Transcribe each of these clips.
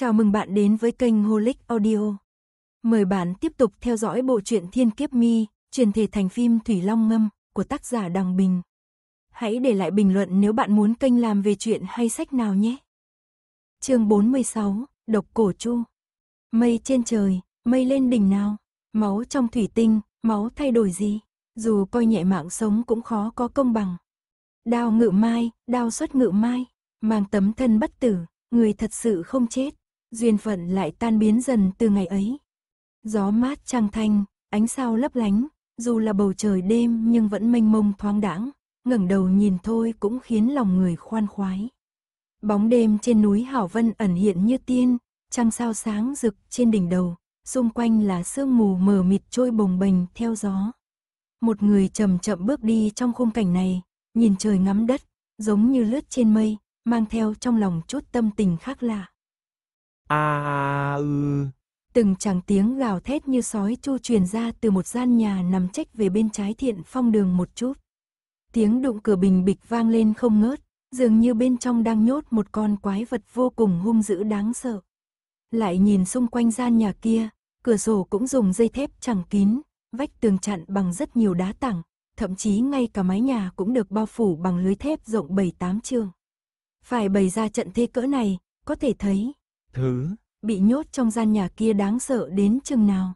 Chào mừng bạn đến với kênh Holic Audio. Mời bạn tiếp tục theo dõi bộ truyện Thiên Kiếp Mi, truyền thể thành phim Thủy Long Ngâm của tác giả Đằng Bình. Hãy để lại bình luận nếu bạn muốn kênh làm về chuyện hay sách nào nhé. Chương 46, Độc Cổ Chu. Mây trên trời, mây lên đỉnh nào, máu trong thủy tinh, máu thay đổi gì, dù coi nhẹ mạng sống cũng khó có công bằng. Đao ngự mai, đao xuất ngự mai, mang tấm thân bất tử, người thật sự không chết duyên phận lại tan biến dần từ ngày ấy. Gió mát trăng thanh, ánh sao lấp lánh, dù là bầu trời đêm nhưng vẫn mênh mông thoáng đãng, ngẩng đầu nhìn thôi cũng khiến lòng người khoan khoái. Bóng đêm trên núi Hảo Vân ẩn hiện như tiên, trăng sao sáng rực trên đỉnh đầu, xung quanh là sương mù mờ mịt trôi bồng bềnh theo gió. Một người chậm chậm bước đi trong khung cảnh này, nhìn trời ngắm đất, giống như lướt trên mây, mang theo trong lòng chút tâm tình khác lạ a ư. Từng tràng tiếng gào thét như sói chu truyền ra từ một gian nhà nằm trách về bên trái thiện phong đường một chút. Tiếng đụng cửa bình bịch vang lên không ngớt, dường như bên trong đang nhốt một con quái vật vô cùng hung dữ đáng sợ. Lại nhìn xung quanh gian nhà kia, cửa sổ cũng dùng dây thép chẳng kín, vách tường chặn bằng rất nhiều đá tảng, thậm chí ngay cả mái nhà cũng được bao phủ bằng lưới thép rộng bảy tám trường. Phải bày ra trận thế cỡ này, có thể thấy, thứ. Bị nhốt trong gian nhà kia đáng sợ đến chừng nào.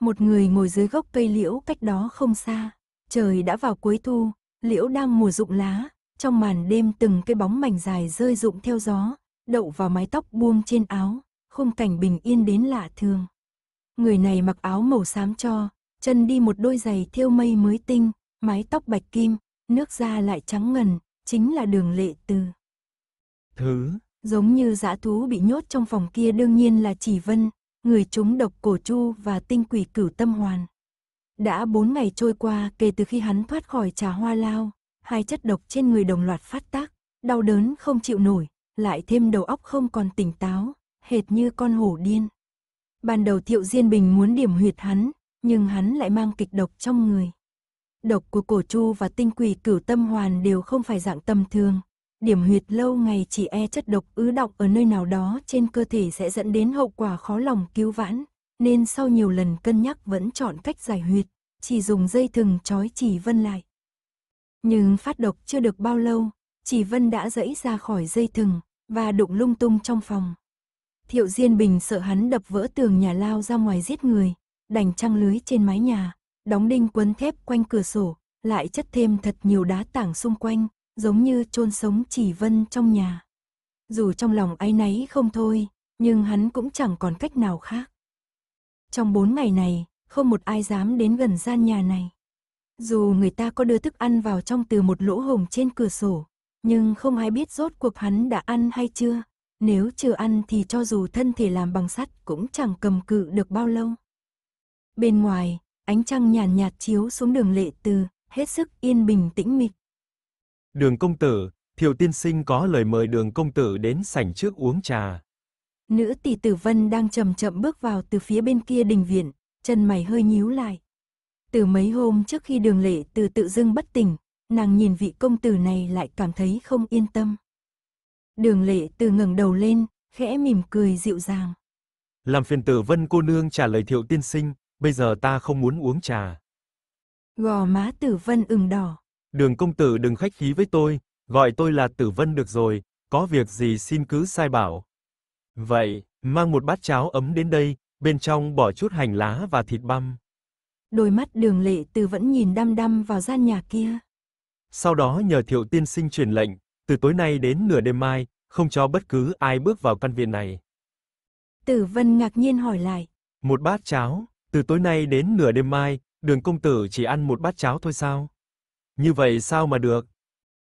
Một người ngồi dưới gốc cây liễu cách đó không xa. Trời đã vào cuối thu, liễu đang mùa rụng lá. Trong màn đêm từng cái bóng mảnh dài rơi rụng theo gió, đậu vào mái tóc buông trên áo, khung cảnh bình yên đến lạ thường. Người này mặc áo màu xám cho, chân đi một đôi giày thêu mây mới tinh, mái tóc bạch kim, nước da lại trắng ngần, chính là đường lệ từ. Thứ Giống như dã thú bị nhốt trong phòng kia đương nhiên là chỉ vân, người chúng độc cổ chu và tinh quỷ cửu tâm hoàn. Đã bốn ngày trôi qua kể từ khi hắn thoát khỏi trà hoa lao, hai chất độc trên người đồng loạt phát tác, đau đớn không chịu nổi, lại thêm đầu óc không còn tỉnh táo, hệt như con hổ điên. Ban đầu Thiệu Diên Bình muốn điểm huyệt hắn, nhưng hắn lại mang kịch độc trong người. Độc của cổ chu và tinh quỷ cửu tâm hoàn đều không phải dạng tầm thường, điểm huyệt lâu ngày chỉ e chất độc ứ động ở nơi nào đó trên cơ thể sẽ dẫn đến hậu quả khó lòng cứu vãn, nên sau nhiều lần cân nhắc vẫn chọn cách giải huyệt, chỉ dùng dây thừng trói chỉ vân lại. Nhưng phát độc chưa được bao lâu, chỉ vân đã dẫy ra khỏi dây thừng và đụng lung tung trong phòng. Thiệu Diên Bình sợ hắn đập vỡ tường nhà lao ra ngoài giết người, đành trăng lưới trên mái nhà, đóng đinh quấn thép quanh cửa sổ, lại chất thêm thật nhiều đá tảng xung quanh, giống như chôn sống chỉ vân trong nhà. Dù trong lòng áy náy không thôi, nhưng hắn cũng chẳng còn cách nào khác. Trong bốn ngày này, không một ai dám đến gần gian nhà này. Dù người ta có đưa thức ăn vào trong từ một lỗ hồng trên cửa sổ, nhưng không ai biết rốt cuộc hắn đã ăn hay chưa. Nếu chưa ăn thì cho dù thân thể làm bằng sắt cũng chẳng cầm cự được bao lâu. Bên ngoài, ánh trăng nhàn nhạt, nhạt chiếu xuống đường lệ từ, hết sức yên bình tĩnh mịch. Đường công tử, Thiệu tiên sinh có lời mời đường công tử đến sảnh trước uống trà. Nữ tỷ tử vân đang chậm chậm bước vào từ phía bên kia đình viện, chân mày hơi nhíu lại. Từ mấy hôm trước khi đường lệ từ tự dưng bất tỉnh, nàng nhìn vị công tử này lại cảm thấy không yên tâm. Đường lệ từ ngẩng đầu lên, khẽ mỉm cười dịu dàng. Làm phiền tử vân cô nương trả lời thiệu tiên sinh, bây giờ ta không muốn uống trà. Gò má tử vân ửng đỏ, Đường công tử đừng khách khí với tôi, gọi tôi là Tử Vân được rồi, có việc gì xin cứ sai bảo. Vậy, mang một bát cháo ấm đến đây, bên trong bỏ chút hành lá và thịt băm. Đôi mắt đường lệ từ vẫn nhìn đăm đăm vào gian nhà kia. Sau đó nhờ thiệu tiên sinh truyền lệnh, từ tối nay đến nửa đêm mai, không cho bất cứ ai bước vào căn viện này. Tử Vân ngạc nhiên hỏi lại. Một bát cháo, từ tối nay đến nửa đêm mai, đường công tử chỉ ăn một bát cháo thôi sao? Như vậy sao mà được?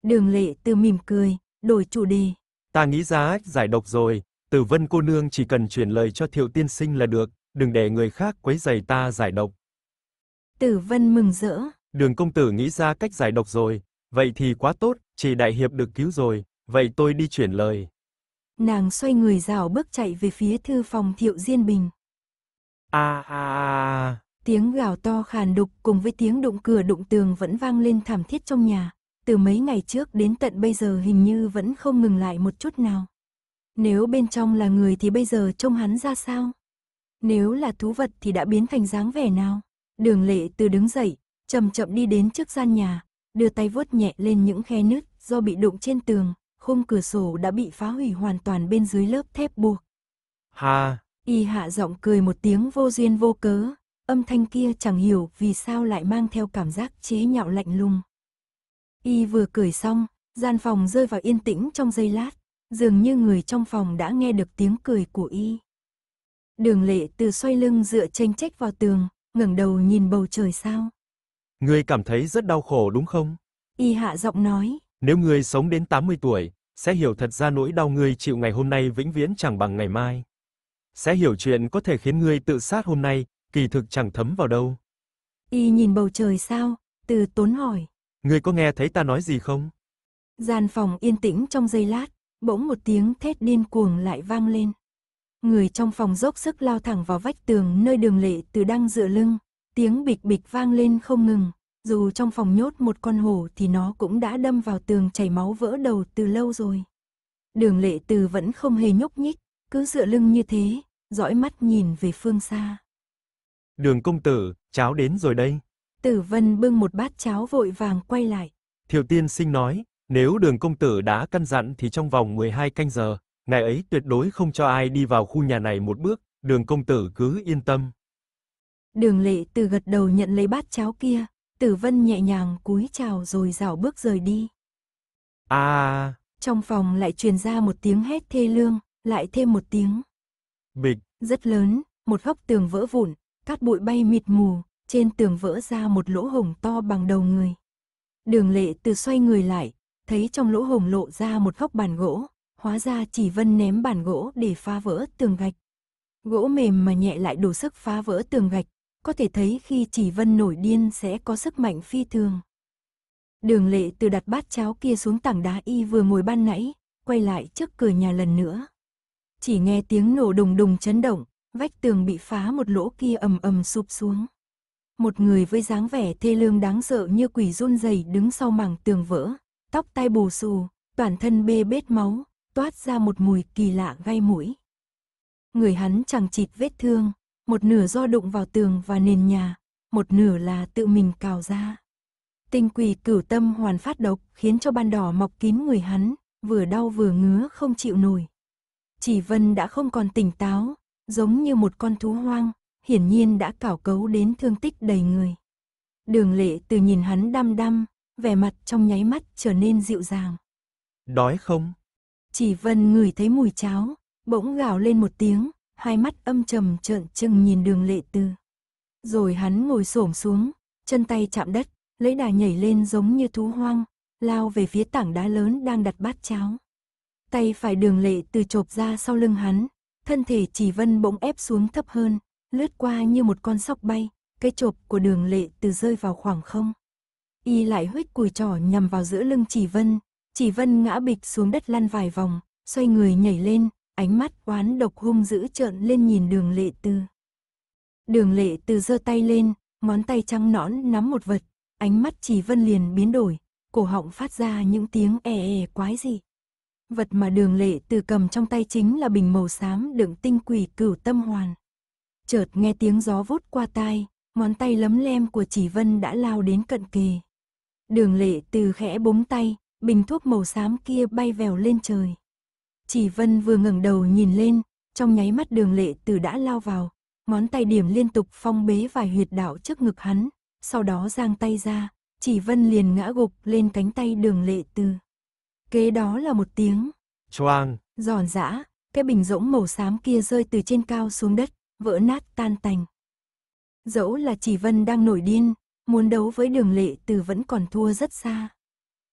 Đường lệ từ mỉm cười, đổi chủ đề. Ta nghĩ ra ách giải độc rồi, tử vân cô nương chỉ cần chuyển lời cho thiệu tiên sinh là được, đừng để người khác quấy giày ta giải độc. Tử vân mừng rỡ. Đường công tử nghĩ ra cách giải độc rồi, vậy thì quá tốt, chỉ đại hiệp được cứu rồi, vậy tôi đi chuyển lời. Nàng xoay người rào bước chạy về phía thư phòng thiệu diên bình. À à à. à. Tiếng gào to khàn đục cùng với tiếng đụng cửa đụng tường vẫn vang lên thảm thiết trong nhà, từ mấy ngày trước đến tận bây giờ hình như vẫn không ngừng lại một chút nào. Nếu bên trong là người thì bây giờ trông hắn ra sao? Nếu là thú vật thì đã biến thành dáng vẻ nào? Đường lệ từ đứng dậy, chậm chậm đi đến trước gian nhà, đưa tay vuốt nhẹ lên những khe nứt do bị đụng trên tường, khung cửa sổ đã bị phá hủy hoàn toàn bên dưới lớp thép buộc. Ha! Y hạ giọng cười một tiếng vô duyên vô cớ, âm thanh kia chẳng hiểu vì sao lại mang theo cảm giác chế nhạo lạnh lùng. Y vừa cười xong, gian phòng rơi vào yên tĩnh trong giây lát, dường như người trong phòng đã nghe được tiếng cười của Y. Đường lệ từ xoay lưng dựa tranh trách vào tường, ngẩng đầu nhìn bầu trời sao. Người cảm thấy rất đau khổ đúng không? Y hạ giọng nói. Nếu người sống đến 80 tuổi, sẽ hiểu thật ra nỗi đau người chịu ngày hôm nay vĩnh viễn chẳng bằng ngày mai. Sẽ hiểu chuyện có thể khiến người tự sát hôm nay, kỳ thực chẳng thấm vào đâu. Y nhìn bầu trời sao? Từ tốn hỏi. Người có nghe thấy ta nói gì không? Gian phòng yên tĩnh trong giây lát, bỗng một tiếng thét điên cuồng lại vang lên. Người trong phòng dốc sức lao thẳng vào vách tường nơi đường lệ từ đang dựa lưng, tiếng bịch bịch vang lên không ngừng. Dù trong phòng nhốt một con hổ thì nó cũng đã đâm vào tường chảy máu vỡ đầu từ lâu rồi. Đường lệ từ vẫn không hề nhúc nhích, cứ dựa lưng như thế, dõi mắt nhìn về phương xa. Đường công tử, cháo đến rồi đây. Tử Vân bưng một bát cháo vội vàng quay lại. Thiều tiên sinh nói, nếu đường công tử đã căn dặn thì trong vòng 12 canh giờ, ngày ấy tuyệt đối không cho ai đi vào khu nhà này một bước, đường công tử cứ yên tâm. Đường lệ từ gật đầu nhận lấy bát cháo kia, tử vân nhẹ nhàng cúi chào rồi dảo bước rời đi. À... Trong phòng lại truyền ra một tiếng hét thê lương, lại thêm một tiếng. Bịch. Rất lớn, một góc tường vỡ vụn, cát bụi bay mịt mù, trên tường vỡ ra một lỗ hổng to bằng đầu người. Đường lệ từ xoay người lại, thấy trong lỗ hổng lộ ra một góc bàn gỗ, hóa ra chỉ vân ném bàn gỗ để phá vỡ tường gạch. Gỗ mềm mà nhẹ lại đủ sức phá vỡ tường gạch, có thể thấy khi chỉ vân nổi điên sẽ có sức mạnh phi thường. Đường lệ từ đặt bát cháo kia xuống tảng đá y vừa ngồi ban nãy, quay lại trước cửa nhà lần nữa. Chỉ nghe tiếng nổ đùng đùng chấn động, Vách tường bị phá một lỗ kia ầm ầm sụp xuống. Một người với dáng vẻ thê lương đáng sợ như quỷ run rẩy đứng sau mảng tường vỡ, tóc tai bù xù, toàn thân bê bết máu, toát ra một mùi kỳ lạ gai mũi. Người hắn chẳng chịt vết thương, một nửa do đụng vào tường và nền nhà, một nửa là tự mình cào ra. Tinh quỷ cửu tâm hoàn phát độc khiến cho ban đỏ mọc kín người hắn, vừa đau vừa ngứa không chịu nổi. Chỉ Vân đã không còn tỉnh táo, giống như một con thú hoang, hiển nhiên đã cảo cấu đến thương tích đầy người. Đường lệ từ nhìn hắn đăm đăm, vẻ mặt trong nháy mắt trở nên dịu dàng. Đói không? Chỉ vân ngửi thấy mùi cháo, bỗng gào lên một tiếng, hai mắt âm trầm trợn trừng nhìn đường lệ từ. Rồi hắn ngồi xổm xuống, chân tay chạm đất, lấy đà nhảy lên giống như thú hoang, lao về phía tảng đá lớn đang đặt bát cháo. Tay phải đường lệ từ chộp ra sau lưng hắn, thân thể chỉ vân bỗng ép xuống thấp hơn, lướt qua như một con sóc bay, cái chộp của đường lệ từ rơi vào khoảng không. Y lại huyết cùi trỏ nhằm vào giữa lưng chỉ vân, chỉ vân ngã bịch xuống đất lăn vài vòng, xoay người nhảy lên, ánh mắt oán độc hung dữ trợn lên nhìn đường lệ tư. Đường lệ từ giơ tay lên, ngón tay trắng nõn nắm một vật, ánh mắt chỉ vân liền biến đổi, cổ họng phát ra những tiếng è e è e quái gì vật mà đường lệ từ cầm trong tay chính là bình màu xám đựng tinh quỷ cửu tâm hoàn. Chợt nghe tiếng gió vút qua tai, ngón tay lấm lem của chỉ vân đã lao đến cận kề. Đường lệ từ khẽ búng tay, bình thuốc màu xám kia bay vèo lên trời. Chỉ vân vừa ngẩng đầu nhìn lên, trong nháy mắt đường lệ từ đã lao vào, ngón tay điểm liên tục phong bế vài huyệt đạo trước ngực hắn, sau đó giang tay ra, chỉ vân liền ngã gục lên cánh tay đường lệ từ. Kế đó là một tiếng. Choang. Giòn giã, cái bình rỗng màu xám kia rơi từ trên cao xuống đất, vỡ nát tan tành. Dẫu là chỉ Vân đang nổi điên, muốn đấu với đường lệ từ vẫn còn thua rất xa.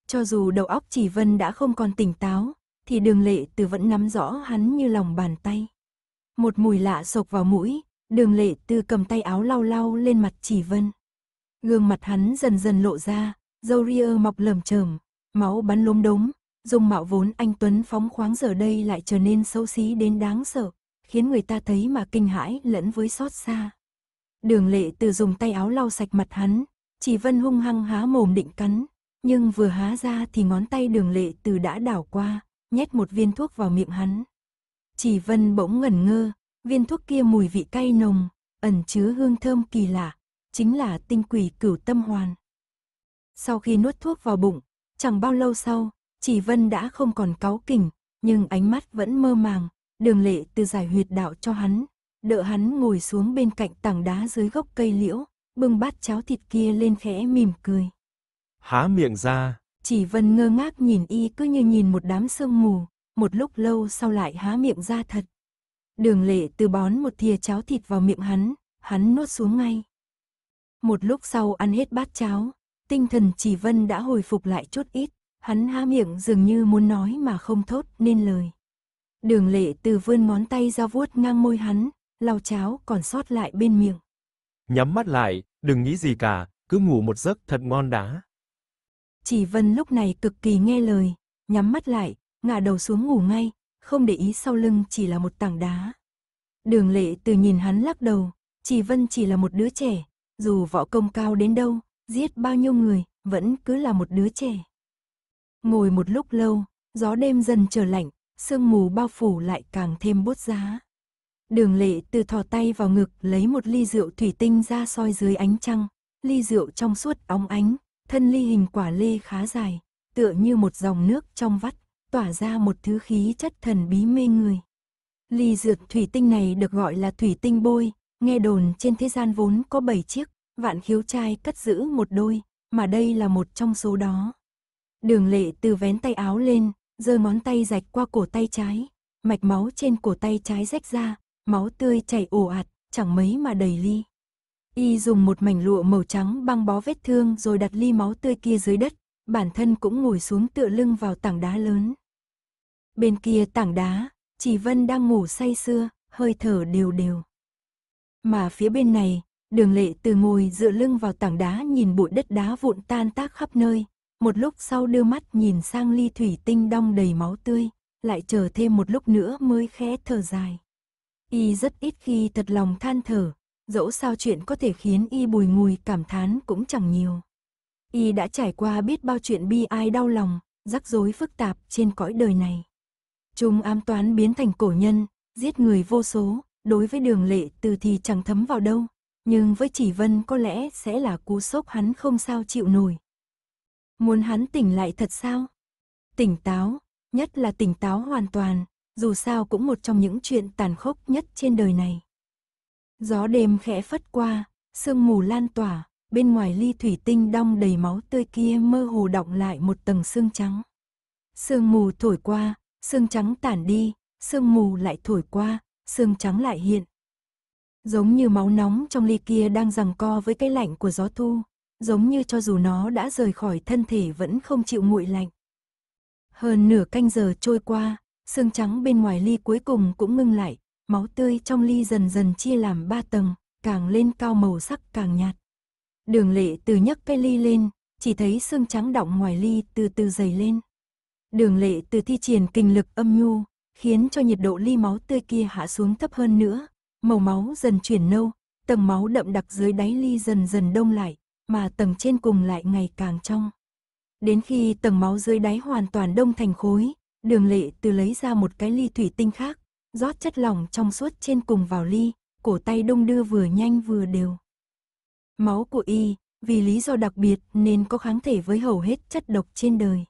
Cho dù đầu óc chỉ Vân đã không còn tỉnh táo, thì đường lệ từ vẫn nắm rõ hắn như lòng bàn tay. Một mùi lạ sộc vào mũi, đường lệ từ cầm tay áo lau lau lên mặt chỉ Vân. Gương mặt hắn dần dần lộ ra, dâu ria mọc lởm chởm, máu bắn lốm đốm, dùng mạo vốn anh Tuấn phóng khoáng giờ đây lại trở nên xấu xí đến đáng sợ, khiến người ta thấy mà kinh hãi lẫn với xót xa. Đường lệ từ dùng tay áo lau sạch mặt hắn, chỉ vân hung hăng há mồm định cắn, nhưng vừa há ra thì ngón tay đường lệ từ đã đảo qua, nhét một viên thuốc vào miệng hắn. Chỉ vân bỗng ngẩn ngơ, viên thuốc kia mùi vị cay nồng, ẩn chứa hương thơm kỳ lạ, chính là tinh quỷ cửu tâm hoàn. Sau khi nuốt thuốc vào bụng, chẳng bao lâu sau, chỉ Vân đã không còn cáu kỉnh, nhưng ánh mắt vẫn mơ màng, đường lệ từ giải huyệt đạo cho hắn, đỡ hắn ngồi xuống bên cạnh tảng đá dưới gốc cây liễu, bưng bát cháo thịt kia lên khẽ mỉm cười. Há miệng ra. Chỉ Vân ngơ ngác nhìn y cứ như nhìn một đám sương mù, một lúc lâu sau lại há miệng ra thật. Đường lệ từ bón một thìa cháo thịt vào miệng hắn, hắn nuốt xuống ngay. Một lúc sau ăn hết bát cháo, tinh thần chỉ Vân đã hồi phục lại chút ít. Hắn há miệng dường như muốn nói mà không thốt nên lời. Đường lệ từ vươn món tay ra vuốt ngang môi hắn, lau cháo còn sót lại bên miệng. Nhắm mắt lại, đừng nghĩ gì cả, cứ ngủ một giấc thật ngon đã. Chỉ Vân lúc này cực kỳ nghe lời, nhắm mắt lại, ngả đầu xuống ngủ ngay, không để ý sau lưng chỉ là một tảng đá. Đường lệ từ nhìn hắn lắc đầu, Chỉ Vân chỉ là một đứa trẻ, dù võ công cao đến đâu, giết bao nhiêu người, vẫn cứ là một đứa trẻ. Ngồi một lúc lâu, gió đêm dần trở lạnh, sương mù bao phủ lại càng thêm bốt giá. Đường lệ từ thò tay vào ngực lấy một ly rượu thủy tinh ra soi dưới ánh trăng. Ly rượu trong suốt óng ánh, thân ly hình quả lê khá dài, tựa như một dòng nước trong vắt, tỏa ra một thứ khí chất thần bí mê người. Ly rượu thủy tinh này được gọi là thủy tinh bôi, nghe đồn trên thế gian vốn có 7 chiếc, vạn khiếu trai cất giữ một đôi, mà đây là một trong số đó. Đường lệ từ vén tay áo lên, giơ ngón tay rạch qua cổ tay trái. Mạch máu trên cổ tay trái rách ra, máu tươi chảy ồ ạt, chẳng mấy mà đầy ly. Y dùng một mảnh lụa màu trắng băng bó vết thương rồi đặt ly máu tươi kia dưới đất, bản thân cũng ngồi xuống tựa lưng vào tảng đá lớn. Bên kia tảng đá, chỉ Vân đang ngủ say sưa, hơi thở đều đều. Mà phía bên này, đường lệ từ ngồi dựa lưng vào tảng đá nhìn bụi đất đá vụn tan tác khắp nơi, một lúc sau đưa mắt nhìn sang ly thủy tinh đong đầy máu tươi, lại chờ thêm một lúc nữa mới khẽ thở dài. Y rất ít khi thật lòng than thở, dẫu sao chuyện có thể khiến Y bùi ngùi cảm thán cũng chẳng nhiều. Y đã trải qua biết bao chuyện bi ai đau lòng, rắc rối phức tạp trên cõi đời này. Trung ám toán biến thành cổ nhân, giết người vô số, đối với đường lệ từ thì chẳng thấm vào đâu, nhưng với chỉ vân có lẽ sẽ là cú sốc hắn không sao chịu nổi, Muốn hắn tỉnh lại thật sao? Tỉnh táo, nhất là tỉnh táo hoàn toàn, dù sao cũng một trong những chuyện tàn khốc nhất trên đời này. Gió đêm khẽ phất qua, sương mù lan tỏa, bên ngoài ly thủy tinh đong đầy máu tươi kia mơ hồ động lại một tầng sương trắng. Sương mù thổi qua, sương trắng tản đi, sương mù lại thổi qua, sương trắng lại hiện. Giống như máu nóng trong ly kia đang giằng co với cái lạnh của gió thu giống như cho dù nó đã rời khỏi thân thể vẫn không chịu nguội lạnh. Hơn nửa canh giờ trôi qua, xương trắng bên ngoài ly cuối cùng cũng ngưng lại, máu tươi trong ly dần dần chia làm ba tầng, càng lên cao màu sắc càng nhạt. Đường lệ từ nhấc cây ly lên, chỉ thấy xương trắng đọng ngoài ly từ từ dày lên. Đường lệ từ thi triển kinh lực âm nhu, khiến cho nhiệt độ ly máu tươi kia hạ xuống thấp hơn nữa, màu máu dần chuyển nâu, tầng máu đậm đặc dưới đáy ly dần dần đông lại, mà tầng trên cùng lại ngày càng trong. Đến khi tầng máu dưới đáy hoàn toàn đông thành khối, đường lệ từ lấy ra một cái ly thủy tinh khác, rót chất lỏng trong suốt trên cùng vào ly, cổ tay đông đưa vừa nhanh vừa đều. Máu của y, vì lý do đặc biệt nên có kháng thể với hầu hết chất độc trên đời.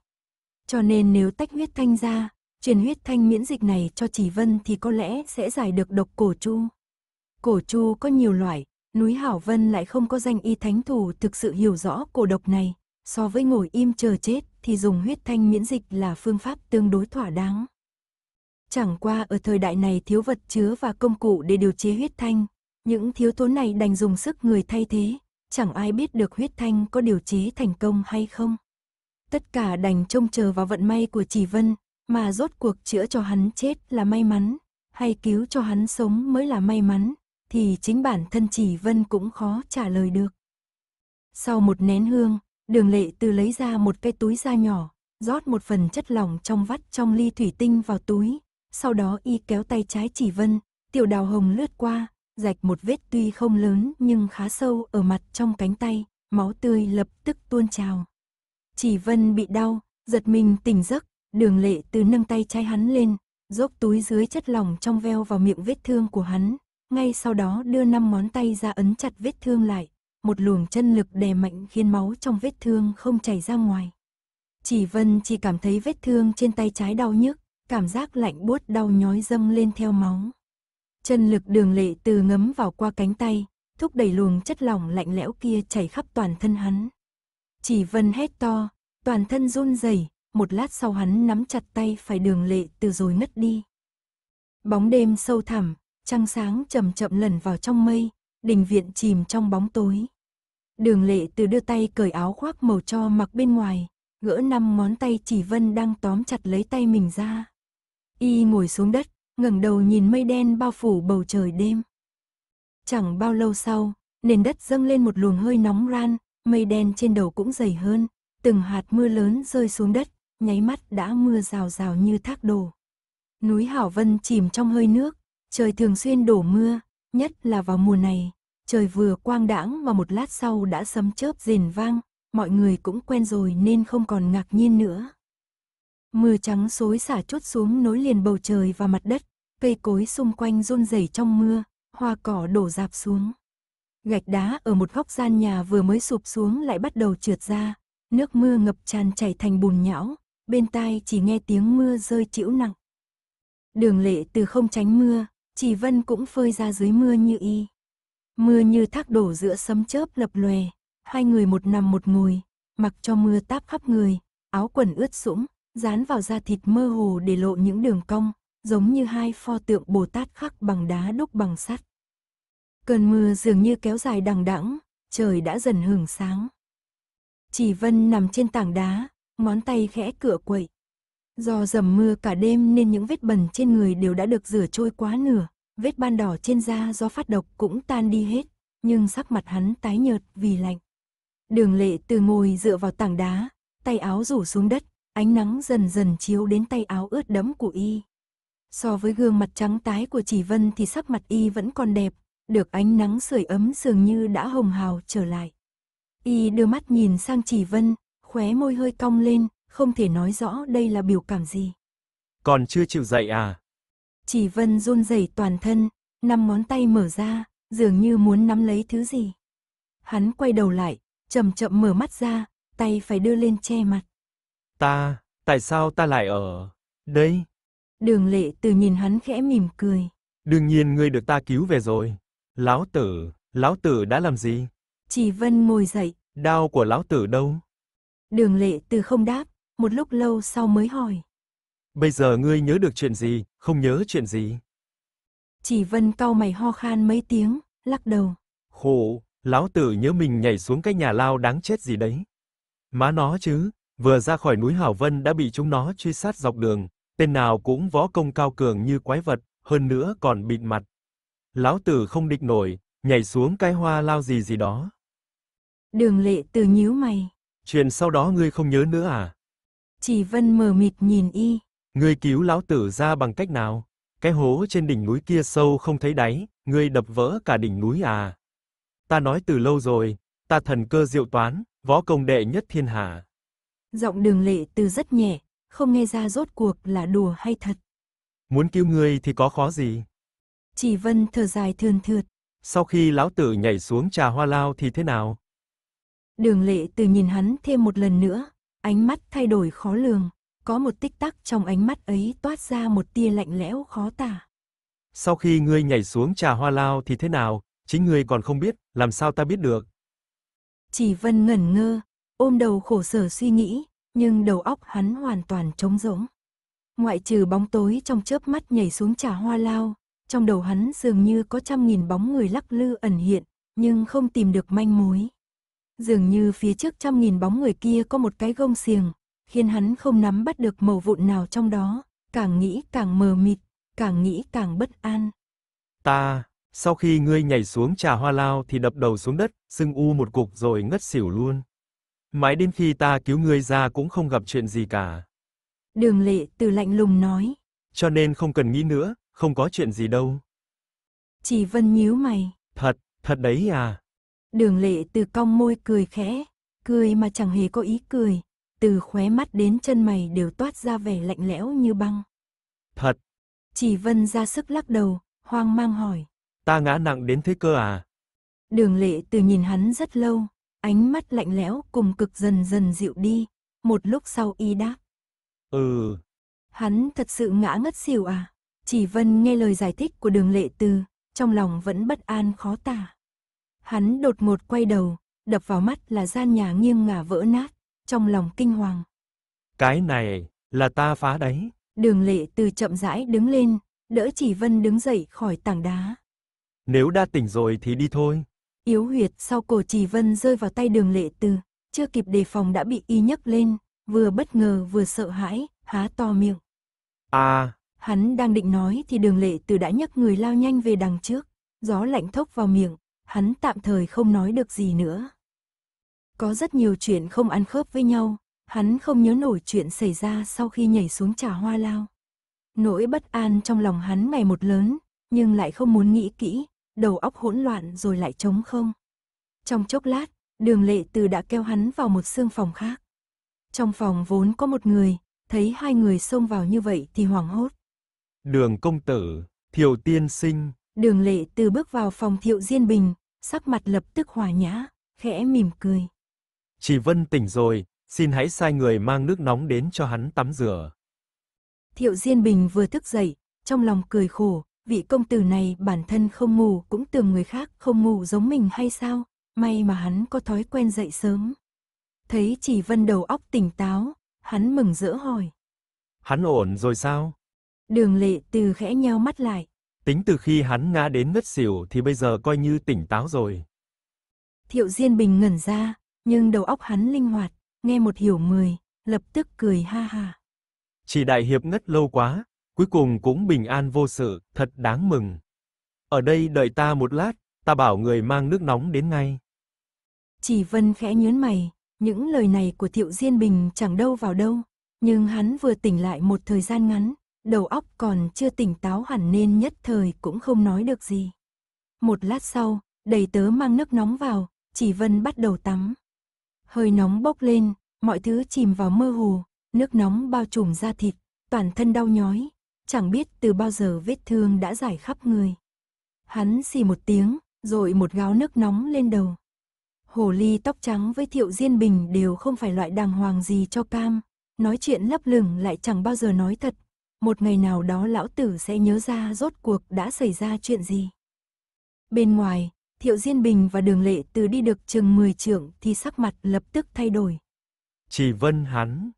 Cho nên nếu tách huyết thanh ra, truyền huyết thanh miễn dịch này cho chỉ vân thì có lẽ sẽ giải được độc cổ chu. Cổ chu có nhiều loại, Núi Hảo Vân lại không có danh y thánh thủ thực sự hiểu rõ cổ độc này, so với ngồi im chờ chết thì dùng huyết thanh miễn dịch là phương pháp tương đối thỏa đáng. Chẳng qua ở thời đại này thiếu vật chứa và công cụ để điều chế huyết thanh, những thiếu thốn này đành dùng sức người thay thế, chẳng ai biết được huyết thanh có điều chế thành công hay không. Tất cả đành trông chờ vào vận may của Chỉ Vân, mà rốt cuộc chữa cho hắn chết là may mắn, hay cứu cho hắn sống mới là may mắn thì chính bản thân chỉ vân cũng khó trả lời được. Sau một nén hương, đường lệ từ lấy ra một cái túi da nhỏ, rót một phần chất lỏng trong vắt trong ly thủy tinh vào túi, sau đó y kéo tay trái chỉ vân, tiểu đào hồng lướt qua, rạch một vết tuy không lớn nhưng khá sâu ở mặt trong cánh tay, máu tươi lập tức tuôn trào. Chỉ vân bị đau, giật mình tỉnh giấc, đường lệ từ nâng tay trái hắn lên, dốc túi dưới chất lỏng trong veo vào miệng vết thương của hắn, ngay sau đó đưa năm ngón tay ra ấn chặt vết thương lại, một luồng chân lực đè mạnh khiến máu trong vết thương không chảy ra ngoài. Chỉ Vân chỉ cảm thấy vết thương trên tay trái đau nhức, cảm giác lạnh buốt đau nhói dâng lên theo máu. Chân lực đường lệ từ ngấm vào qua cánh tay, thúc đẩy luồng chất lỏng lạnh lẽo kia chảy khắp toàn thân hắn. Chỉ Vân hét to, toàn thân run rẩy, một lát sau hắn nắm chặt tay phải đường lệ từ rồi ngất đi. Bóng đêm sâu thẳm, trăng sáng chậm chậm lẩn vào trong mây, đình viện chìm trong bóng tối. Đường lệ từ đưa tay cởi áo khoác màu cho mặc bên ngoài, gỡ năm ngón tay chỉ vân đang tóm chặt lấy tay mình ra. Y ngồi xuống đất, ngẩng đầu nhìn mây đen bao phủ bầu trời đêm. Chẳng bao lâu sau, nền đất dâng lên một luồng hơi nóng ran, mây đen trên đầu cũng dày hơn, từng hạt mưa lớn rơi xuống đất, nháy mắt đã mưa rào rào như thác đổ. Núi Hảo Vân chìm trong hơi nước, Trời thường xuyên đổ mưa, nhất là vào mùa này, trời vừa quang đãng mà một lát sau đã sấm chớp rền vang, mọi người cũng quen rồi nên không còn ngạc nhiên nữa. Mưa trắng xối xả chốt xuống nối liền bầu trời và mặt đất, cây cối xung quanh run rẩy trong mưa, hoa cỏ đổ dạp xuống. Gạch đá ở một góc gian nhà vừa mới sụp xuống lại bắt đầu trượt ra, nước mưa ngập tràn chảy thành bùn nhão, bên tai chỉ nghe tiếng mưa rơi chịu nặng. Đường lệ từ không tránh mưa, chỉ vân cũng phơi ra dưới mưa như y. Mưa như thác đổ giữa sấm chớp lập lòe, hai người một nằm một ngồi, mặc cho mưa táp khắp người, áo quần ướt sũng, dán vào da thịt mơ hồ để lộ những đường cong, giống như hai pho tượng Bồ Tát khắc bằng đá đúc bằng sắt. Cơn mưa dường như kéo dài đằng đẵng, trời đã dần hưởng sáng. Chỉ Vân nằm trên tảng đá, ngón tay khẽ cửa quậy, Do dầm mưa cả đêm nên những vết bẩn trên người đều đã được rửa trôi quá nửa, vết ban đỏ trên da do phát độc cũng tan đi hết, nhưng sắc mặt hắn tái nhợt vì lạnh. Đường lệ từ ngồi dựa vào tảng đá, tay áo rủ xuống đất, ánh nắng dần dần chiếu đến tay áo ướt đẫm của y. So với gương mặt trắng tái của chỉ vân thì sắc mặt y vẫn còn đẹp, được ánh nắng sưởi ấm dường như đã hồng hào trở lại. Y đưa mắt nhìn sang chỉ vân, khóe môi hơi cong lên, không thể nói rõ đây là biểu cảm gì. Còn chưa chịu dậy à? Chỉ Vân run rẩy toàn thân, năm ngón tay mở ra, dường như muốn nắm lấy thứ gì. Hắn quay đầu lại, chậm chậm mở mắt ra, tay phải đưa lên che mặt. Ta, tại sao ta lại ở đây? Đường lệ từ nhìn hắn khẽ mỉm cười. Đương nhiên ngươi được ta cứu về rồi. Lão tử, lão tử đã làm gì? Chỉ vân ngồi dậy. Đau của lão tử đâu? Đường lệ từ không đáp, một lúc lâu sau mới hỏi. Bây giờ ngươi nhớ được chuyện gì, không nhớ chuyện gì? Chỉ Vân cau mày ho khan mấy tiếng, lắc đầu. Khổ, lão tử nhớ mình nhảy xuống cái nhà lao đáng chết gì đấy. Má nó chứ, vừa ra khỏi núi Hảo Vân đã bị chúng nó truy sát dọc đường, tên nào cũng võ công cao cường như quái vật, hơn nữa còn bịt mặt. Lão tử không địch nổi, nhảy xuống cái hoa lao gì gì đó. Đường Lệ Từ nhíu mày. Chuyện sau đó ngươi không nhớ nữa à? Chỉ Vân mờ mịt nhìn y. Ngươi cứu lão tử ra bằng cách nào? Cái hố trên đỉnh núi kia sâu không thấy đáy, ngươi đập vỡ cả đỉnh núi à? Ta nói từ lâu rồi, ta thần cơ diệu toán, võ công đệ nhất thiên hạ. Giọng đường lệ từ rất nhẹ, không nghe ra rốt cuộc là đùa hay thật. Muốn cứu ngươi thì có khó gì? Chỉ Vân thở dài thườn thượt. Sau khi lão tử nhảy xuống trà hoa lao thì thế nào? Đường lệ từ nhìn hắn thêm một lần nữa, Ánh mắt thay đổi khó lường, có một tích tắc trong ánh mắt ấy toát ra một tia lạnh lẽo khó tả. Sau khi ngươi nhảy xuống trà hoa lao thì thế nào, chính ngươi còn không biết, làm sao ta biết được? Chỉ Vân ngẩn ngơ, ôm đầu khổ sở suy nghĩ, nhưng đầu óc hắn hoàn toàn trống rỗng. Ngoại trừ bóng tối trong chớp mắt nhảy xuống trà hoa lao, trong đầu hắn dường như có trăm nghìn bóng người lắc lư ẩn hiện, nhưng không tìm được manh mối. Dường như phía trước trăm nghìn bóng người kia có một cái gông xiềng, khiến hắn không nắm bắt được màu vụn nào trong đó, càng nghĩ càng mờ mịt, càng nghĩ càng bất an. Ta, sau khi ngươi nhảy xuống trà hoa lao thì đập đầu xuống đất, sưng u một cục rồi ngất xỉu luôn. Mãi đến khi ta cứu ngươi ra cũng không gặp chuyện gì cả. Đường lệ từ lạnh lùng nói. Cho nên không cần nghĩ nữa, không có chuyện gì đâu. Chỉ vân nhíu mày. Thật, thật đấy à, Đường lệ từ cong môi cười khẽ, cười mà chẳng hề có ý cười, từ khóe mắt đến chân mày đều toát ra vẻ lạnh lẽo như băng. Thật! Chỉ vân ra sức lắc đầu, hoang mang hỏi. Ta ngã nặng đến thế cơ à? Đường lệ từ nhìn hắn rất lâu, ánh mắt lạnh lẽo cùng cực dần dần dịu đi, một lúc sau y đáp. Ừ. Hắn thật sự ngã ngất xỉu à? Chỉ vân nghe lời giải thích của đường lệ từ, trong lòng vẫn bất an khó tả. Hắn đột ngột quay đầu, đập vào mắt là gian nhà nghiêng ngả vỡ nát, trong lòng kinh hoàng. Cái này, là ta phá đấy. Đường lệ từ chậm rãi đứng lên, đỡ chỉ vân đứng dậy khỏi tảng đá. Nếu đã tỉnh rồi thì đi thôi. Yếu huyệt sau cổ chỉ vân rơi vào tay đường lệ từ, chưa kịp đề phòng đã bị y nhấc lên, vừa bất ngờ vừa sợ hãi, há to miệng. À! Hắn đang định nói thì đường lệ từ đã nhấc người lao nhanh về đằng trước, gió lạnh thốc vào miệng, hắn tạm thời không nói được gì nữa. Có rất nhiều chuyện không ăn khớp với nhau, hắn không nhớ nổi chuyện xảy ra sau khi nhảy xuống trà hoa lao. Nỗi bất an trong lòng hắn ngày một lớn, nhưng lại không muốn nghĩ kỹ, đầu óc hỗn loạn rồi lại trống không. Trong chốc lát, đường lệ từ đã kêu hắn vào một xương phòng khác. Trong phòng vốn có một người, thấy hai người xông vào như vậy thì hoảng hốt. Đường công tử, thiều tiên sinh, Đường lệ từ bước vào phòng thiệu diên bình, sắc mặt lập tức hòa nhã, khẽ mỉm cười. Chỉ Vân tỉnh rồi, xin hãy sai người mang nước nóng đến cho hắn tắm rửa. Thiệu Diên Bình vừa thức dậy, trong lòng cười khổ, vị công tử này bản thân không ngủ cũng tưởng người khác không ngủ giống mình hay sao, may mà hắn có thói quen dậy sớm. Thấy chỉ vân đầu óc tỉnh táo, hắn mừng rỡ hỏi. Hắn ổn rồi sao? Đường lệ từ khẽ nheo mắt lại, Tính từ khi hắn ngã đến ngất xỉu thì bây giờ coi như tỉnh táo rồi. Thiệu Diên Bình ngẩn ra, nhưng đầu óc hắn linh hoạt, nghe một hiểu mười, lập tức cười ha ha. Chỉ đại hiệp ngất lâu quá, cuối cùng cũng bình an vô sự, thật đáng mừng. Ở đây đợi ta một lát, ta bảo người mang nước nóng đến ngay. Chỉ Vân khẽ nhướng mày, những lời này của Thiệu Diên Bình chẳng đâu vào đâu, nhưng hắn vừa tỉnh lại một thời gian ngắn, đầu óc còn chưa tỉnh táo hẳn nên nhất thời cũng không nói được gì. Một lát sau, đầy tớ mang nước nóng vào, chỉ Vân bắt đầu tắm. Hơi nóng bốc lên, mọi thứ chìm vào mơ hồ, nước nóng bao trùm da thịt, toàn thân đau nhói, chẳng biết từ bao giờ vết thương đã giải khắp người. Hắn xì một tiếng, rồi một gáo nước nóng lên đầu. Hồ ly tóc trắng với thiệu diên bình đều không phải loại đàng hoàng gì cho cam, nói chuyện lấp lửng lại chẳng bao giờ nói thật, một ngày nào đó lão tử sẽ nhớ ra rốt cuộc đã xảy ra chuyện gì. Bên ngoài, Thiệu Diên Bình và Đường Lệ từ đi được chừng 10 trượng thì sắc mặt lập tức thay đổi. Chỉ vân hắn.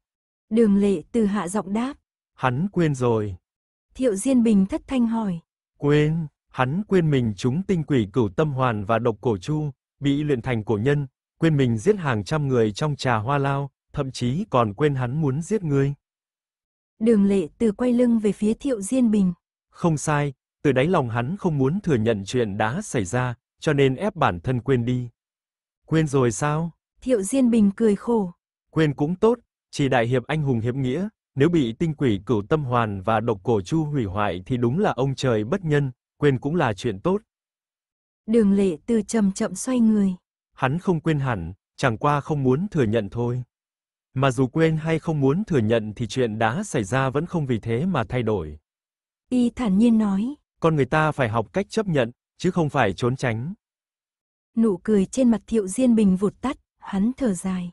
Đường Lệ từ hạ giọng đáp. Hắn quên rồi. Thiệu Diên Bình thất thanh hỏi. Quên, hắn quên mình chúng tinh quỷ cửu tâm hoàn và độc cổ chu, bị luyện thành cổ nhân, quên mình giết hàng trăm người trong trà hoa lao, thậm chí còn quên hắn muốn giết ngươi đường lệ từ quay lưng về phía thiệu diên bình. Không sai, từ đáy lòng hắn không muốn thừa nhận chuyện đã xảy ra, cho nên ép bản thân quên đi. Quên rồi sao? Thiệu diên bình cười khổ. Quên cũng tốt, chỉ đại hiệp anh hùng hiệp nghĩa, nếu bị tinh quỷ cửu tâm hoàn và độc cổ chu hủy hoại thì đúng là ông trời bất nhân, quên cũng là chuyện tốt. Đường lệ từ chậm chậm xoay người. Hắn không quên hẳn, chẳng qua không muốn thừa nhận thôi. Mà dù quên hay không muốn thừa nhận thì chuyện đã xảy ra vẫn không vì thế mà thay đổi. Y thản nhiên nói. Con người ta phải học cách chấp nhận, chứ không phải trốn tránh. Nụ cười trên mặt Thiệu Diên Bình vụt tắt, hắn thở dài.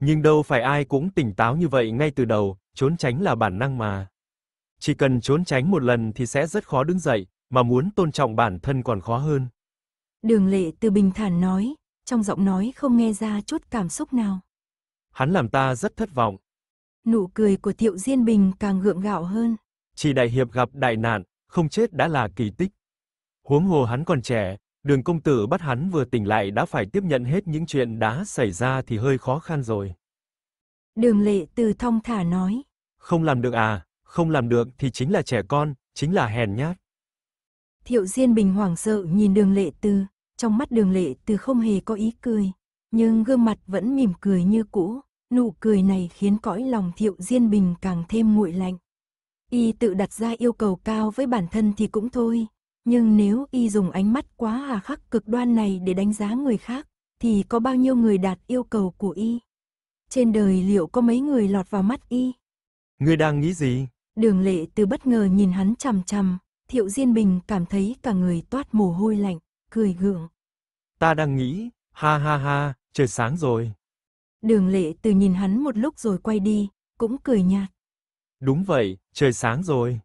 Nhưng đâu phải ai cũng tỉnh táo như vậy ngay từ đầu, trốn tránh là bản năng mà. Chỉ cần trốn tránh một lần thì sẽ rất khó đứng dậy, mà muốn tôn trọng bản thân còn khó hơn. Đường Lệ từ bình thản nói, trong giọng nói không nghe ra chút cảm xúc nào. Hắn làm ta rất thất vọng. Nụ cười của thiệu Diên Bình càng gượng gạo hơn. Chỉ đại hiệp gặp đại nạn, không chết đã là kỳ tích. Huống hồ hắn còn trẻ, đường công tử bắt hắn vừa tỉnh lại đã phải tiếp nhận hết những chuyện đã xảy ra thì hơi khó khăn rồi. Đường lệ từ thong thả nói. Không làm được à, không làm được thì chính là trẻ con, chính là hèn nhát. Thiệu Diên Bình hoảng sợ nhìn đường lệ từ, trong mắt đường lệ từ không hề có ý cười nhưng gương mặt vẫn mỉm cười như cũ, nụ cười này khiến cõi lòng Thiệu Diên Bình càng thêm nguội lạnh. Y tự đặt ra yêu cầu cao với bản thân thì cũng thôi, nhưng nếu y dùng ánh mắt quá hà khắc cực đoan này để đánh giá người khác, thì có bao nhiêu người đạt yêu cầu của y? Trên đời liệu có mấy người lọt vào mắt y? người đang nghĩ gì? Đường lệ từ bất ngờ nhìn hắn chằm chằm, Thiệu Diên Bình cảm thấy cả người toát mồ hôi lạnh, cười gượng. Ta đang nghĩ, ha ha ha, Trời sáng rồi. Đường lệ từ nhìn hắn một lúc rồi quay đi, cũng cười nhạt. Đúng vậy, trời sáng rồi.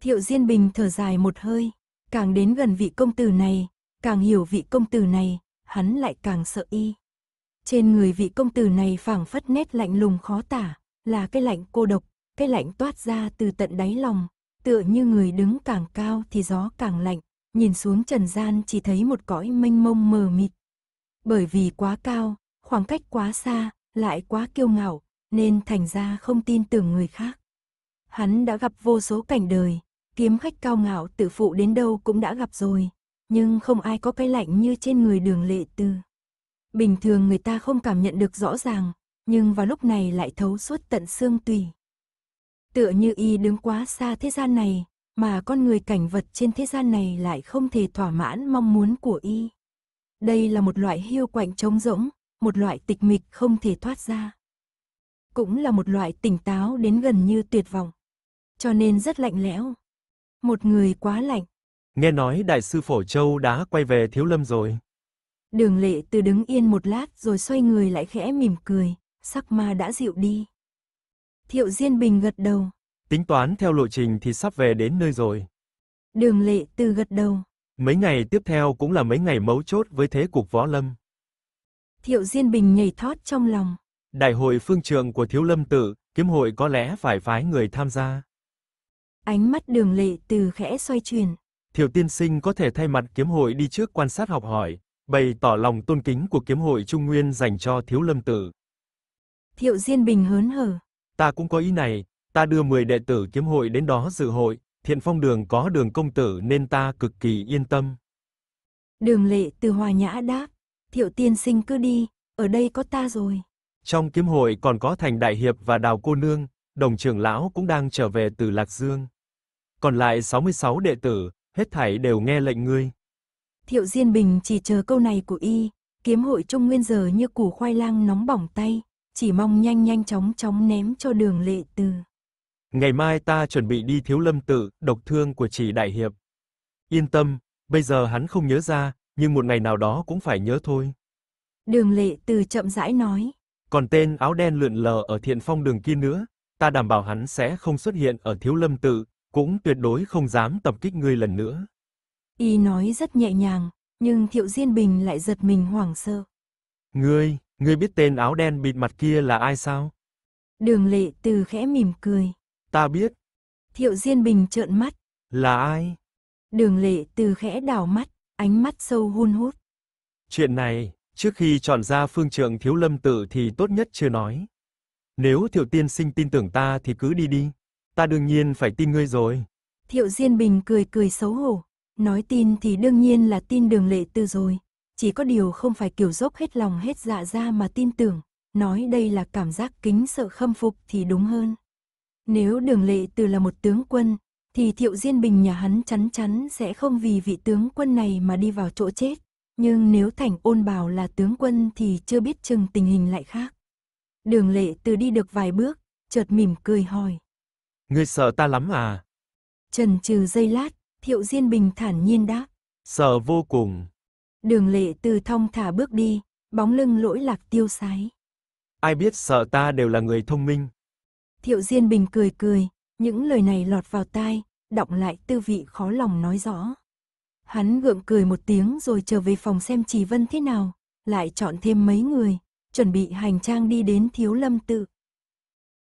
Thiệu Diên Bình thở dài một hơi, càng đến gần vị công tử này, càng hiểu vị công tử này, hắn lại càng sợ y. Trên người vị công tử này phảng phất nét lạnh lùng khó tả, là cái lạnh cô độc, cái lạnh toát ra từ tận đáy lòng, tựa như người đứng càng cao thì gió càng lạnh, nhìn xuống trần gian chỉ thấy một cõi mênh mông mờ mịt, bởi vì quá cao, khoảng cách quá xa, lại quá kiêu ngạo, nên thành ra không tin tưởng người khác. Hắn đã gặp vô số cảnh đời, kiếm khách cao ngạo tự phụ đến đâu cũng đã gặp rồi, nhưng không ai có cái lạnh như trên người đường lệ tư. Bình thường người ta không cảm nhận được rõ ràng, nhưng vào lúc này lại thấu suốt tận xương tùy. Tựa như y đứng quá xa thế gian này, mà con người cảnh vật trên thế gian này lại không thể thỏa mãn mong muốn của y. Đây là một loại hiu quạnh trống rỗng, một loại tịch mịch không thể thoát ra. Cũng là một loại tỉnh táo đến gần như tuyệt vọng. Cho nên rất lạnh lẽo. Một người quá lạnh. Nghe nói đại sư Phổ Châu đã quay về Thiếu Lâm rồi. Đường lệ từ đứng yên một lát rồi xoay người lại khẽ mỉm cười, sắc ma đã dịu đi. Thiệu Diên Bình gật đầu. Tính toán theo lộ trình thì sắp về đến nơi rồi. Đường lệ từ gật đầu. Mấy ngày tiếp theo cũng là mấy ngày mấu chốt với thế cục võ lâm. Thiệu Diên Bình nhảy thoát trong lòng. Đại hội phương trường của Thiếu Lâm Tự, kiếm hội có lẽ phải phái người tham gia. Ánh mắt đường lệ từ khẽ xoay chuyển. Thiệu tiên sinh có thể thay mặt kiếm hội đi trước quan sát học hỏi, bày tỏ lòng tôn kính của kiếm hội Trung Nguyên dành cho Thiếu Lâm Tự. Thiệu Diên Bình hớn hở. Ta cũng có ý này, ta đưa 10 đệ tử kiếm hội đến đó dự hội, Thiện Phong đường có đường công tử nên ta cực kỳ yên tâm. Đường lệ từ hòa nhã đáp, thiệu tiên sinh cứ đi, ở đây có ta rồi. Trong kiếm hội còn có thành đại hiệp và đào cô nương, đồng trưởng lão cũng đang trở về từ Lạc Dương. Còn lại 66 đệ tử, hết thảy đều nghe lệnh ngươi. Thiệu Diên Bình chỉ chờ câu này của y, kiếm hội trung nguyên giờ như củ khoai lang nóng bỏng tay, chỉ mong nhanh nhanh chóng chóng ném cho đường lệ từ. Ngày mai ta chuẩn bị đi thiếu lâm tự, độc thương của chỉ đại hiệp. Yên tâm, bây giờ hắn không nhớ ra, nhưng một ngày nào đó cũng phải nhớ thôi. Đường lệ từ chậm rãi nói. Còn tên áo đen lượn lờ ở thiện phong đường kia nữa, ta đảm bảo hắn sẽ không xuất hiện ở thiếu lâm tự, cũng tuyệt đối không dám tập kích ngươi lần nữa. Y nói rất nhẹ nhàng, nhưng Thiệu Diên Bình lại giật mình hoảng sợ. Ngươi, ngươi biết tên áo đen bịt mặt kia là ai sao? Đường lệ từ khẽ mỉm cười. Ta biết. Thiệu Diên Bình trợn mắt. Là ai? Đường lệ từ khẽ đào mắt, ánh mắt sâu hun hút. Chuyện này, trước khi chọn ra phương trượng thiếu lâm tự thì tốt nhất chưa nói. Nếu thiệu tiên sinh tin tưởng ta thì cứ đi đi. Ta đương nhiên phải tin ngươi rồi. Thiệu Diên Bình cười cười xấu hổ. Nói tin thì đương nhiên là tin đường lệ tư rồi. Chỉ có điều không phải kiểu dốc hết lòng hết dạ ra mà tin tưởng. Nói đây là cảm giác kính sợ khâm phục thì đúng hơn. Nếu đường lệ từ là một tướng quân, thì thiệu diên bình nhà hắn chắn chắn sẽ không vì vị tướng quân này mà đi vào chỗ chết. Nhưng nếu Thành Ôn Bảo là tướng quân thì chưa biết chừng tình hình lại khác. Đường lệ từ đi được vài bước, chợt mỉm cười hỏi. người sợ ta lắm à? Trần trừ giây lát, Thiệu Diên Bình thản nhiên đáp. Sợ vô cùng. Đường lệ từ thong thả bước đi, bóng lưng lỗi lạc tiêu sái. Ai biết sợ ta đều là người thông minh. Thiệu Diên Bình cười cười, những lời này lọt vào tai, đọng lại tư vị khó lòng nói rõ. Hắn gượng cười một tiếng rồi trở về phòng xem Trì Vân thế nào, lại chọn thêm mấy người, chuẩn bị hành trang đi đến Thiếu Lâm Tự.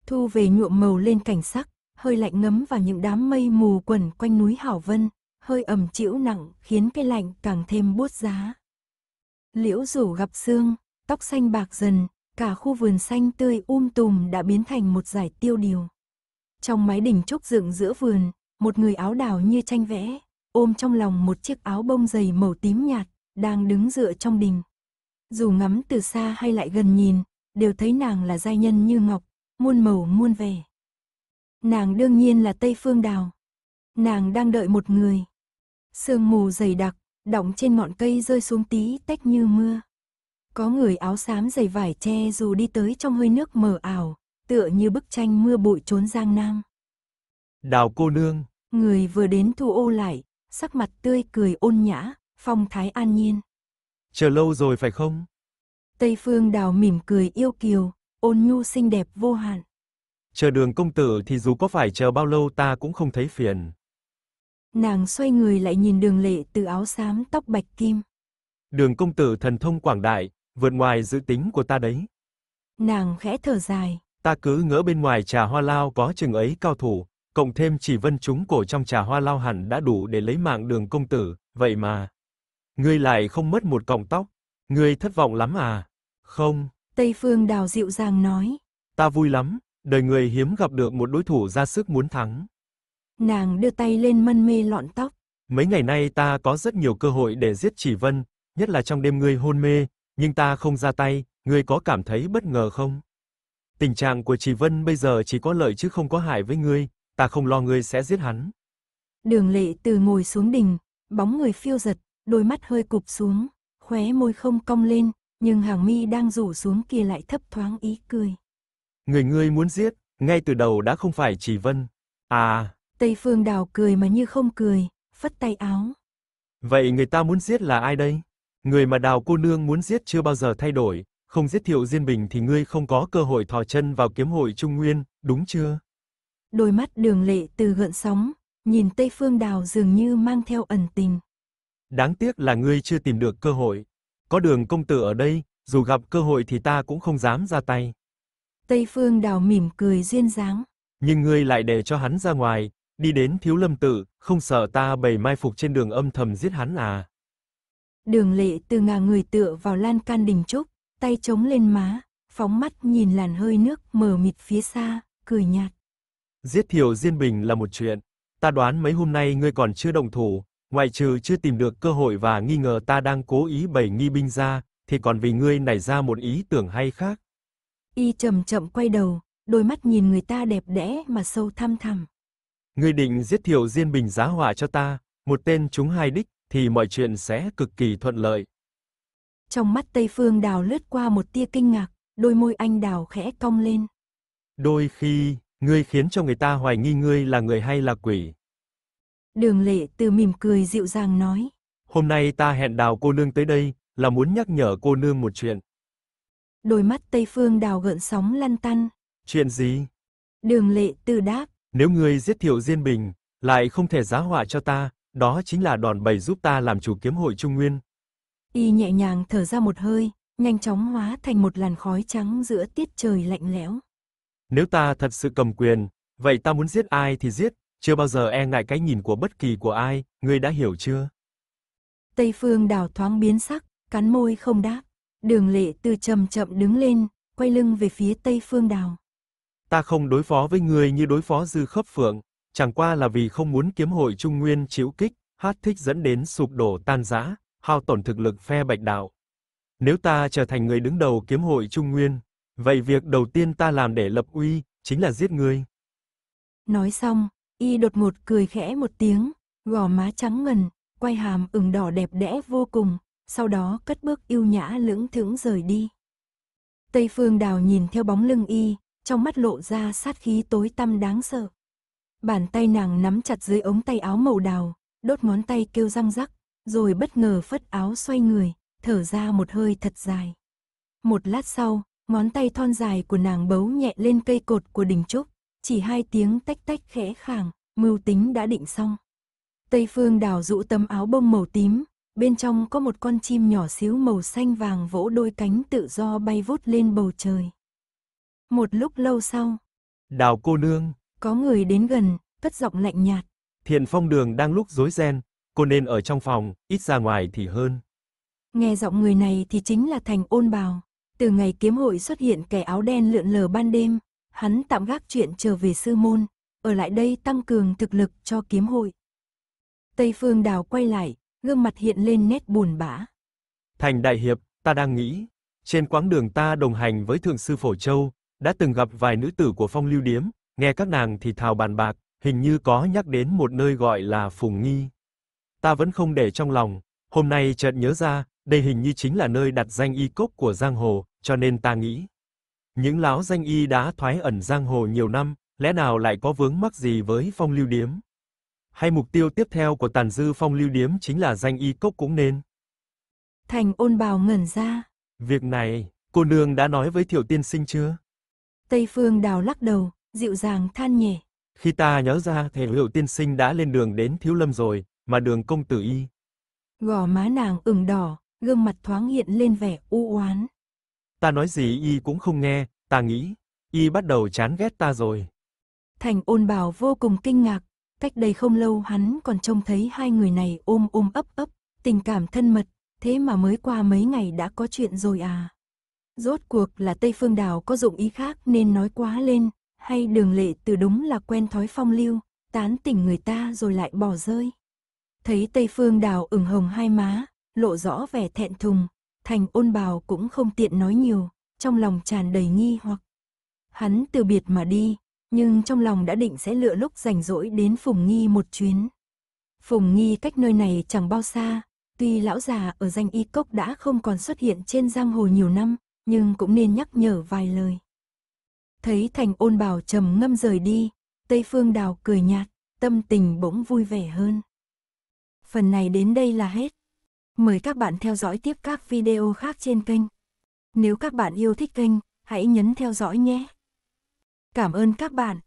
Thu về nhuộm màu lên cảnh sắc, hơi lạnh ngấm vào những đám mây mù quẩn quanh núi Hảo Vân, hơi ẩm chịu nặng khiến cái lạnh càng thêm buốt giá. Liễu rủ gặp xương tóc xanh bạc dần, Cả khu vườn xanh tươi um tùm đã biến thành một giải tiêu điều. Trong mái đỉnh trúc dựng giữa vườn, một người áo đảo như tranh vẽ, ôm trong lòng một chiếc áo bông dày màu tím nhạt, đang đứng dựa trong đình. Dù ngắm từ xa hay lại gần nhìn, đều thấy nàng là giai nhân như ngọc, muôn màu muôn vẻ. Nàng đương nhiên là Tây Phương Đào. Nàng đang đợi một người. Sương mù dày đặc, đọng trên ngọn cây rơi xuống tí tách như mưa. Có người áo xám dày vải che dù đi tới trong hơi nước mờ ảo, tựa như bức tranh mưa bụi trốn giang nam. Đào cô nương. Người vừa đến thu ô lại, sắc mặt tươi cười ôn nhã, phong thái an nhiên. Chờ lâu rồi phải không? Tây phương đào mỉm cười yêu kiều, ôn nhu xinh đẹp vô hạn. Chờ đường công tử thì dù có phải chờ bao lâu ta cũng không thấy phiền. Nàng xoay người lại nhìn đường lệ từ áo xám tóc bạch kim. Đường công tử thần thông quảng đại, vượt ngoài dự tính của ta đấy. Nàng khẽ thở dài. Ta cứ ngỡ bên ngoài trà hoa lao có chừng ấy cao thủ, cộng thêm chỉ vân chúng cổ trong trà hoa lao hẳn đã đủ để lấy mạng đường công tử, vậy mà. Ngươi lại không mất một cọng tóc, ngươi thất vọng lắm à? Không. Tây Phương Đào dịu dàng nói. Ta vui lắm, đời người hiếm gặp được một đối thủ ra sức muốn thắng. Nàng đưa tay lên mân mê lọn tóc. Mấy ngày nay ta có rất nhiều cơ hội để giết chỉ vân, nhất là trong đêm ngươi hôn mê, nhưng ta không ra tay, ngươi có cảm thấy bất ngờ không? Tình trạng của Trì Vân bây giờ chỉ có lợi chứ không có hại với ngươi, ta không lo ngươi sẽ giết hắn. Đường Lệ từ ngồi xuống đình, bóng người phiêu giật, đôi mắt hơi cụp xuống, khóe môi không cong lên, nhưng hàng mi đang rủ xuống kia lại thấp thoáng ý cười. Người ngươi muốn giết, ngay từ đầu đã không phải Trì Vân. À, Tây Phương Đào cười mà như không cười, phất tay áo. Vậy người ta muốn giết là ai đây? Người mà đào cô nương muốn giết chưa bao giờ thay đổi, không giết Thiệu Diên Bình thì ngươi không có cơ hội thò chân vào kiếm hội Trung Nguyên, đúng chưa? Đôi mắt đường lệ từ gợn sóng, nhìn Tây Phương Đào dường như mang theo ẩn tình. Đáng tiếc là ngươi chưa tìm được cơ hội. Có đường công tử ở đây, dù gặp cơ hội thì ta cũng không dám ra tay. Tây Phương Đào mỉm cười duyên dáng. Nhưng ngươi lại để cho hắn ra ngoài, đi đến Thiếu Lâm tự, không sợ ta bày mai phục trên đường âm thầm giết hắn à? Đường lệ từ ngà người tựa vào lan can đình trúc, tay chống lên má, phóng mắt nhìn làn hơi nước mờ mịt phía xa, cười nhạt. Giết Thiều Diên Bình là một chuyện. Ta đoán mấy hôm nay ngươi còn chưa động thủ, ngoại trừ chưa tìm được cơ hội và nghi ngờ ta đang cố ý bày nghi binh ra, thì còn vì ngươi nảy ra một ý tưởng hay khác. Y chậm chậm quay đầu, đôi mắt nhìn người ta đẹp đẽ mà sâu thăm thẳm. Ngươi định giết Thiều Diên Bình giá họa cho ta, một tên chúng hai đích, thì mọi chuyện sẽ cực kỳ thuận lợi. Trong mắt Tây Phương Đào lướt qua một tia kinh ngạc, đôi môi anh Đào khẽ cong lên. Đôi khi, ngươi khiến cho người ta hoài nghi ngươi là người hay là quỷ. Đường Lệ từ mỉm cười dịu dàng nói. Hôm nay ta hẹn Đào cô nương tới đây, là muốn nhắc nhở cô nương một chuyện. Đôi mắt Tây Phương Đào gợn sóng lăn tăn. Chuyện gì? Đường Lệ từ đáp. Nếu ngươi giết Thiệu Diên Bình, lại không thể giá họa cho ta, đó chính là đòn bẩy giúp ta làm chủ kiếm hội Trung Nguyên. Y nhẹ nhàng thở ra một hơi, nhanh chóng hóa thành một làn khói trắng giữa tiết trời lạnh lẽo. Nếu ta thật sự cầm quyền, vậy ta muốn giết ai thì giết, chưa bao giờ e ngại cái nhìn của bất kỳ của ai, ngươi đã hiểu chưa? Tây Phương Đào thoáng biến sắc, cắn môi không đáp. Đường Lệ từ chậm chậm đứng lên, quay lưng về phía Tây Phương Đào. Ta không đối phó với người như đối phó Dư Khấp Phượng, chẳng qua là vì không muốn kiếm hội Trung Nguyên chịu kích, hát thích dẫn đến sụp đổ tan rã, hao tổn thực lực phe Bạch đạo. Nếu ta trở thành người đứng đầu kiếm hội Trung Nguyên, vậy việc đầu tiên ta làm để lập uy chính là giết ngươi." Nói xong, y đột ngột cười khẽ một tiếng, gò má trắng ngần, quay hàm ửng đỏ đẹp đẽ vô cùng, sau đó cất bước yêu nhã lững thững rời đi. Tây Phương Đào nhìn theo bóng lưng y, trong mắt lộ ra sát khí tối tăm đáng sợ. Bàn tay nàng nắm chặt dưới ống tay áo màu đào, đốt ngón tay kêu răng rắc, rồi bất ngờ phất áo xoay người, thở ra một hơi thật dài. Một lát sau, ngón tay thon dài của nàng bấu nhẹ lên cây cột của đỉnh trúc, chỉ hai tiếng tách tách khẽ khàng, mưu tính đã định xong. Tây phương đào rũ tấm áo bông màu tím, bên trong có một con chim nhỏ xíu màu xanh vàng vỗ đôi cánh tự do bay vút lên bầu trời. Một lúc lâu sau, Đào cô nương, có người đến gần, cất giọng lạnh nhạt. Thiền Phong Đường đang lúc rối ren, cô nên ở trong phòng, ít ra ngoài thì hơn. Nghe giọng người này thì chính là Thành Ôn Bào. Từ ngày kiếm hội xuất hiện kẻ áo đen lượn lờ ban đêm, hắn tạm gác chuyện trở về sư môn, ở lại đây tăng cường thực lực cho kiếm hội. Tây Phương Đào quay lại, gương mặt hiện lên nét buồn bã. Thành Đại Hiệp, ta đang nghĩ, trên quãng đường ta đồng hành với Thượng Sư Phổ Châu, đã từng gặp vài nữ tử của phong lưu điếm, Nghe các nàng thì thào bàn bạc, hình như có nhắc đến một nơi gọi là Phùng Nghi. Ta vẫn không để trong lòng, hôm nay chợt nhớ ra, đây hình như chính là nơi đặt danh y cốc của giang hồ, cho nên ta nghĩ. Những lão danh y đã thoái ẩn giang hồ nhiều năm, lẽ nào lại có vướng mắc gì với Phong Lưu Điếm? Hay mục tiêu tiếp theo của Tàn Dư Phong Lưu Điếm chính là danh y cốc cũng nên? Thành Ôn Bào ngẩn ra. Việc này, cô nương đã nói với Thiểu Tiên Sinh chưa? Tây Phương Đào lắc đầu, dịu dàng than nhẹ Khi ta nhớ ra thể hiệu tiên sinh đã lên đường đến thiếu lâm rồi, mà đường công tử y. Gò má nàng ửng đỏ, gương mặt thoáng hiện lên vẻ u oán. Ta nói gì y cũng không nghe, ta nghĩ, y bắt đầu chán ghét ta rồi. Thành ôn bào vô cùng kinh ngạc, cách đây không lâu hắn còn trông thấy hai người này ôm ôm ấp ấp, tình cảm thân mật, thế mà mới qua mấy ngày đã có chuyện rồi à. Rốt cuộc là Tây Phương Đào có dụng ý khác nên nói quá lên, hay đường lệ từ đúng là quen thói phong lưu, tán tỉnh người ta rồi lại bỏ rơi. Thấy Tây Phương Đào ửng hồng hai má, lộ rõ vẻ thẹn thùng, thành ôn bào cũng không tiện nói nhiều, trong lòng tràn đầy nghi hoặc. Hắn từ biệt mà đi, nhưng trong lòng đã định sẽ lựa lúc rảnh rỗi đến Phùng Nghi một chuyến. Phùng Nghi cách nơi này chẳng bao xa, tuy lão già ở danh y cốc đã không còn xuất hiện trên giang hồ nhiều năm, nhưng cũng nên nhắc nhở vài lời. Thấy thành ôn bảo trầm ngâm rời đi, Tây Phương Đào cười nhạt, tâm tình bỗng vui vẻ hơn. Phần này đến đây là hết. Mời các bạn theo dõi tiếp các video khác trên kênh. Nếu các bạn yêu thích kênh, hãy nhấn theo dõi nhé. Cảm ơn các bạn.